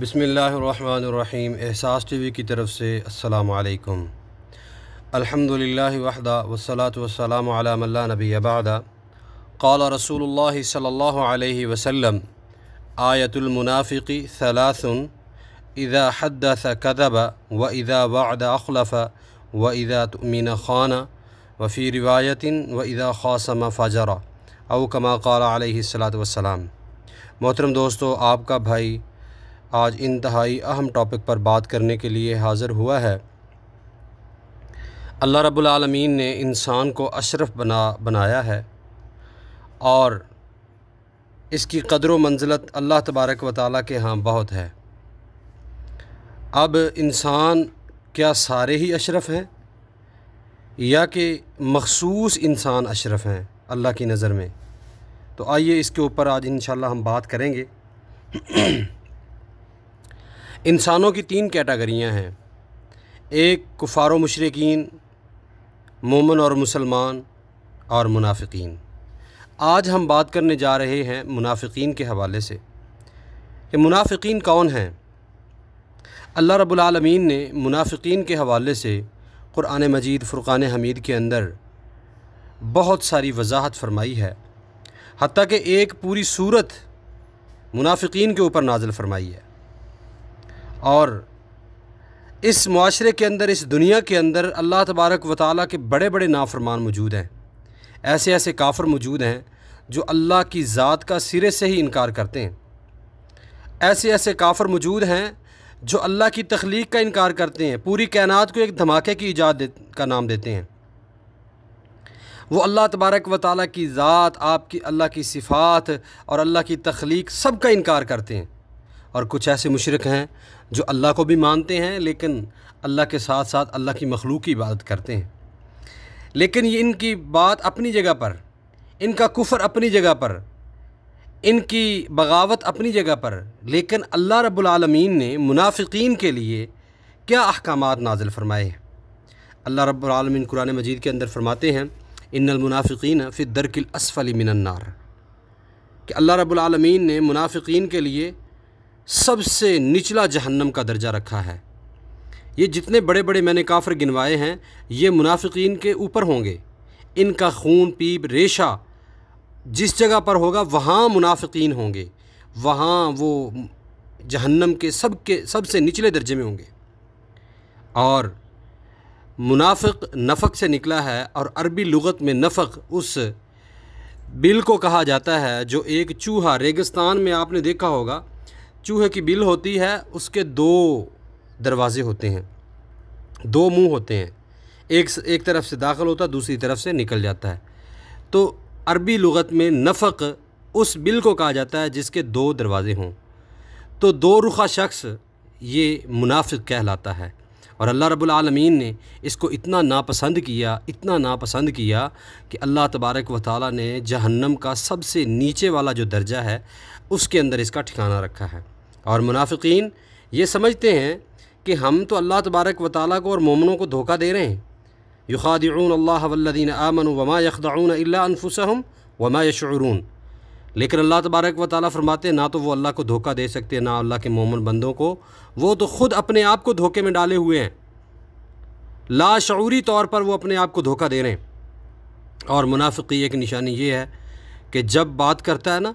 बसमीम एहसास T V की तरफ से असलकम अलहमदिल्ला वहदा वसलात वसलाम नबी अबादा काल रसूल सल वसम आयतुलमनाफ़ी सलासन इज़ा हद कदबा व इज़ा वाद अखलफ़ व इज़ा तमिन खाना वफ़ी रिवायतिन व इज़ा खासम फ़जरा अवकमा कला सलात वसलाम मोहतरम दोस्तों आपका भाई आज इंतहाई अहम टॉपिक पर बात करने के लिए हाज़िर हुआ है अल्लाह रब्बुल रबालमीन ने इंसान को अशरफ बना बनाया है और इसकी कदर व मंजिलत अल्लाह तबारक व ताली के यहाँ बहुत है अब इंसान क्या सारे ही अशरफ हैं या कि मखसूस इंसान अशरफ हैं अल्लाह की नज़र में तो आइए इसके ऊपर आज इन हम बात करेंगे इंसानों की तीन कैटागरियाँ हैं एक कुफार मशरकिन मोमन और मुसलमान और मुनाफिकीन आज हम बात करने जा रहे हैं मुनाफिकीन के हवाले से कि मुनाफिकीन कौन हैं अल्लाह रबालमीन ने मुनाफिकीन के हवाले से क़ुरान मजीद फ़ुरक़ान हमीद के अंदर बहुत सारी वजाहत फरमाई है हती कि एक पूरी सूरत मुनाफिकीन के ऊपर नाजल फरमाई है और इस माशरे के अंदर इस दुनिया के अंदर अल्लाह तबारक व ताल के बड़े बड़े नाफरमान मौजूद हैं ऐसे ऐसे काफ़र मौजूद हैं जो अल्लाह की ज़ात का सिरे से ही इनकार करते हैं ऐसे ऐसे काफ़र मौजूद हैं जो अल्लाह की तख्लीक का इनकार करते हैं पूरी कायनात को एक धमाके की ईजाद का नाम देते हैं वो अल्लाह तबारक व ताली की ज़ात आपकी अल्लाह की सिफ़ात और अल्लाह की तख्लीक सब का इनकार करते हैं और कुछ ऐसे मुशरक हैं जो अल्लाह को भी मानते हैं लेकिन अल्लाह के साथ साथ अल्लाह की मखलूक की इबादत करते हैं लेकिन ये इनकी बात अपनी जगह पर इनका कुफर अपनी जगह पर इनकी बगावत अपनी जगह पर लेकिन अल्लाह रब्लमीन ने मुनाफिकीन के लिए क्या अहकाम नाजिल फ़रमाए हैं अल्लाह रब्लमिन कुरान मजीद के अंदर फ़रमाते हैं इनमुनाफ़िकीन फ़िर दरकिल असफ़ली मिनन्नार कि अल्लाह रब्लमीन ने मुनाफिकीन के लिए सबसे निचला जहन्नम का दर्जा रखा है ये जितने बड़े बड़े मैंने काफर गिनवाए हैं ये मुनाफिकीन के ऊपर होंगे इनका खून पीप रेशा जिस जगह पर होगा वहाँ मुनाफिकीन होंगे वहाँ वो जहन्नम के सब के सबसे निचले दर्जे में होंगे और मुनाफिक नफ़क से निकला है और अरबी लगत में नफ़क उस बिल को कहा जाता है जो एक चूहा रेगिस्तान में आपने देखा होगा चूहे की बिल होती है उसके दो दरवाज़े होते हैं दो मुंह होते हैं एक एक तरफ से दाखिल होता दूसरी तरफ से निकल जाता है तो अरबी लगत में नफ़क उस बिल को कहा जाता है जिसके दो दरवाज़े हों तो दो रुखा शख्स ये मुनाफिक कहलाता है और अल्लाह रब्बुल आलमीन ने इसको इतना नापसंद किया इतना नापसंद किया कि अल्लाह तबारक व ताली ने जहन्नम का सबसे नीचे वाला जो दर्जा है उसके अंदर इसका ठिकाना रखा है और मुनाफिकीन ये समझते हैं कि हम तो अल्लाह तबारक व ताली को और मोमनों को धोखा दे रहे हैं युखादिन अल्लाह वल्लिन आमन वमा यखदाउन अल्लाफ़ुसम वमा यशरून लेकिन अल्लाह तबारक व ताली फरमाते ना तो वो अल्लाह को धोखा दे सकते ना अल्लाह के मोमन बंदों को वो तो ख़ुद अपने आप को धोखे में डाले हुए हैं लाशूरी तौर पर वो अपने आप को धोखा दे रहे हैं और मुनाफिकी एक निशानी ये है कि जब बात करता है ना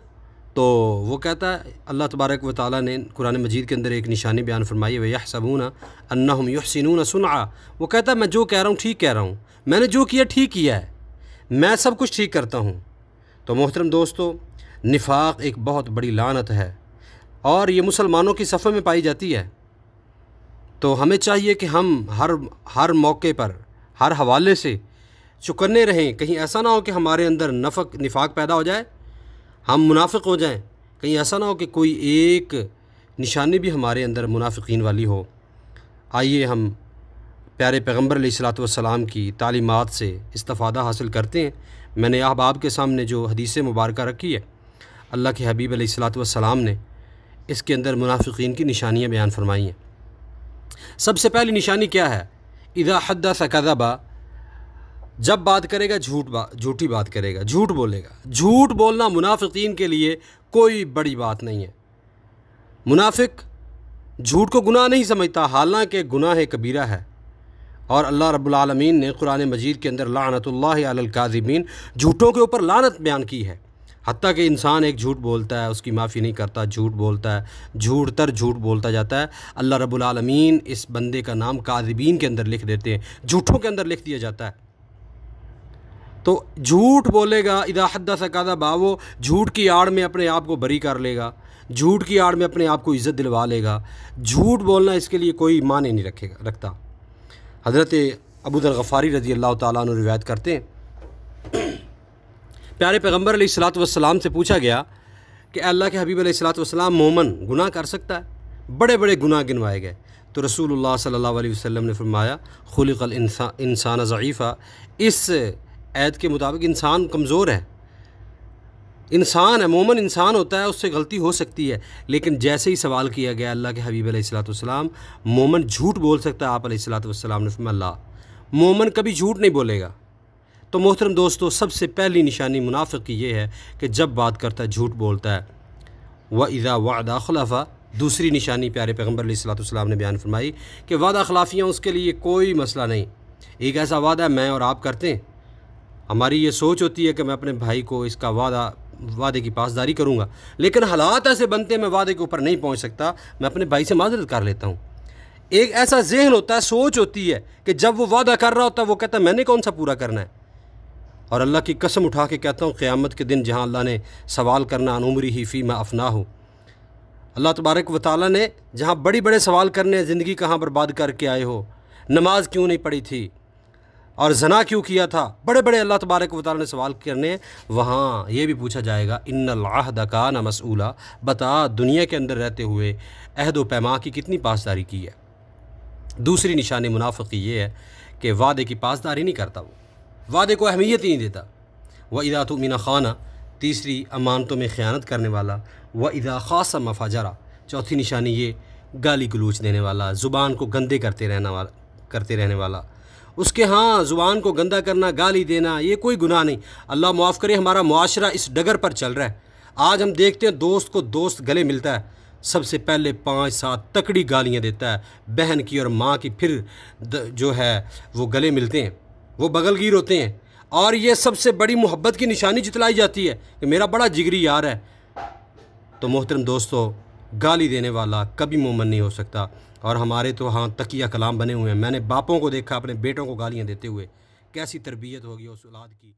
तो वो कहता है अल्लाह तबारक व ताली ने कुरान मजीद के अंदर एक निशानी बयान फरमाई है यह सबूना अन्ना हम सुन सुना वो कहता है मैं जो कह रहा हूँ ठीक कह रहा हूँ मैंने जो किया ठीक किया है मैं सब कुछ ठीक करता हूँ तो मोहतरम दोस्तों निफाक एक बहुत बड़ी लानत है और ये मुसलमानों की सफ़े में पाई जाती है तो हमें चाहिए कि हम हर हर मौके पर हर हवाले से चुकन्ने रहें कहीं ऐसा ना हो कि हमारे अंदर नफक निफाक पैदा हो जाए हम मुनाफिक हो जाएं कहीं ऐसा ना हो कि कोई एक निशानी भी हमारे अंदर मुनाफिकीन वाली हो आइए हम प्यारे पैगम्बर सलाम की तालीमत से इस्ता हासिल करते हैं मैंने अहबाब के सामने जो हदीस मुबारक रखी है अल्लाह के हबीब सलाम ने इसके अंदर मुनाफिकीन की निशानियाँ बयान फरमाई हैं सबसे पहली निशानी क्या है इदा हद्दा सकदबा जब बात करेगा झूठ बात झूठी बात करेगा झूठ बोलेगा झूठ बोलना मुनाफिकीन के लिए कोई बड़ी बात नहीं है मुनाफिक झूठ को गुनाह नहीं समझता हालांकि गुनाह कबीरा है और अल्लाह रब्बुल ने कुरान मजीद के अंदर लानतल्लाकाजीबीन झूठों के ऊपर लानत बयान की है हती कि इंसान एक झूठ बोलता है उसकी माफ़ी नहीं करता झूठ बोलता है झूठ तर झूठ बोलता जाता है अल्लाह रब्बुल इस बंदे का नाम काजिबीन के अंदर लिख देते हैं झूठों के अंदर लिख दिया जाता है तो झूठ बोलेगा इदा हद्दा सकादा बावो झूठ की आड़ में अपने आप को बरी कर लेगा झूठ की आड़ में अपने आप को इज़्ज़त दिलवा लेगा झूठ बोलना इसके लिए कोई माने नहीं रखेगा रखता हज़रत अबूदर गफ़ारी रजी अल्लाह तु रिवायत करते हैं प्यारे पैगम्बर वसलाम से पूछा गया कि अल्लाह के हबीब वसलाम मोमन गुनाह कर सकता है बड़े बड़े गुनाह गिनवाए गए तो रसूल सल्ला वसम ने फरमाया खुलिकल इंसान ज़ीफ़ा इस ऐद के मुताबिक इंसान कमज़ोर है इंसान है अमूमन इंसान होता है उससे गलती हो सकती है लेकिन जैसे ही सवाल किया गया अल्लाह के हबीब अलैहिस्सलाम मोमन झूठ बोल सकता है आप अलैहिस्सलाम ने अल्लाह मोमन कभी झूठ नहीं बोलेगा तो मोहतरम दोस्तों सबसे पहली निशानी मुनाफ़ की यह है कि जब बात करता है झूठ बोलता है व इज़ा वादा खलाफा दूसरी निशानी प्यारे पैगम्बर सलाम ने बयान फरमाई कि वादा खिलाफियाँ उसके लिए कोई मसला नहीं एक ऐसा वादा मैं और आप करते हैं हमारी ये सोच होती है कि मैं अपने भाई को इसका वादा वादे की पासदारी करूँगा लेकिन हालात ऐसे बनते हैं मैं वादे के ऊपर नहीं पहुँच सकता मैं अपने भाई से माजरत कर लेता हूँ एक ऐसा जहन होता है सोच होती है कि जब वो वादा कर रहा होता है वो कहता है मैंने कौन सा पूरा करना है और अल्लाह की कसम उठा के कहता हूँ क़्यामत के दिन जहाँ अल्लाह ने सवाल करना अनुमरी ही फ़ी में अफना हो अल्लाह तबारक व ने जहाँ बड़े बड़े सवाल करने ज़िंदगी कहाँ बर्बाद करके आए हो नमाज क्यों नहीं पढ़ी थी और जना क्यों किया था बड़े बड़े अल्लाह तबारक वाली ने सवाल करने वहाँ ये भी पूछा जाएगा इन का न मसूला बता दुनिया के अंदर रहते हुए अहद व पैमा की कितनी पासदारी की है दूसरी निशानी मुनाफ़ी ये है कि वादे की पासदारी नहीं करता वो वादे को अहमियत ही नहीं देता व इदा तो मीना खाना तीसरी अमानतों में ख़यानत करने वाला व इदा मफा मफाजरा चौथी निशानी ये गाली गलूच देने वाला ज़ुबान को गंदे करते रहना वाला करते रहने वाला उसके हाँ ज़ुबान को गंदा करना गाली देना ये कोई गुनाह नहीं अल्लाह माफ़ करे हमारा माशरा इस डगर पर चल रहा है आज हम देखते हैं दोस्त को दोस्त गले मिलता है सबसे पहले पाँच सात तकड़ी गालियाँ देता है बहन की और माँ की फिर जो है वो गले मिलते हैं वो बगलगीर होते हैं और ये सबसे बड़ी मोहब्बत की निशानी जितलाई जाती है कि मेरा बड़ा जिगरी यार है तो मोहतरम दोस्तों गाली देने वाला कभी मोमन नहीं हो सकता और हमारे तो हाँ तकिया कलाम बने हुए हैं मैंने बापों को देखा अपने बेटों को गालियाँ देते हुए कैसी तरबियत होगी उस औलाद की